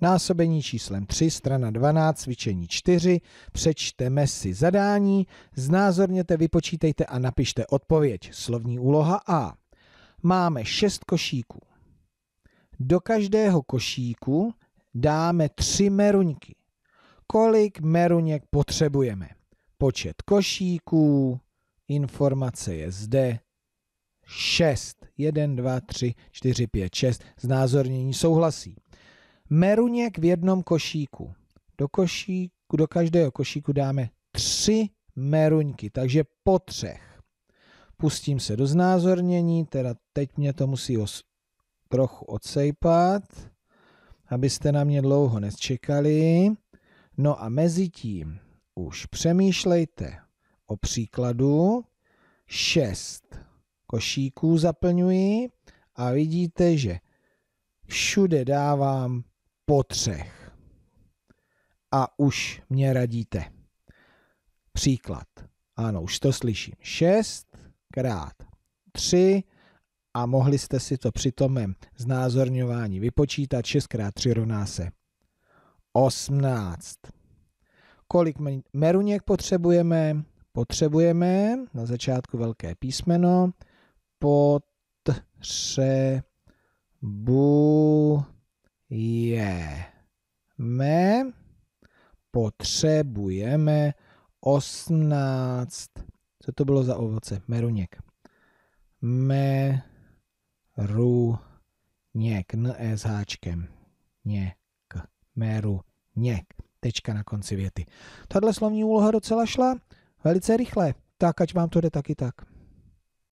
násobení číslem 3, strana 12, cvičení 4, přečteme si zadání, znázorněte, vypočítejte a napište odpověď. Slovní úloha A. Máme 6 košíků. Do každého košíku dáme 3 meruňky. Kolik meruněk potřebujeme? Počet košíků, informace je zde, 6. 1, 2, 3, 4, 5, 6. Znázornění souhlasí meruněk v jednom košíku. Do, košíku, do každého košíku dáme tři meruňky, takže po třech. Pustím se do znázornění, teda teď mě to musí os, trochu odsejpat, abyste na mě dlouho nečekali. No a mezi tím už přemýšlejte o příkladu. šest košíků zaplňuji a vidíte, že všude dávám po třech. A už mě radíte. Příklad. Ano, už to slyším. 6 krát 3 a mohli jste si to při tom znázorňování vypočítat. 6 krát 3 rovná se 18. Kolik meruněk potřebujeme? Potřebujeme na začátku velké písmeno potřebujeme Jeme potřebujeme 18. Co to bylo za ovoce? Meruněk. Meruněk. N e s háčkem. Něk. Meruněk. Tečka na konci věty. Tahle slovní úloha docela šla velice rychle. Tak, ať vám to jde taky tak.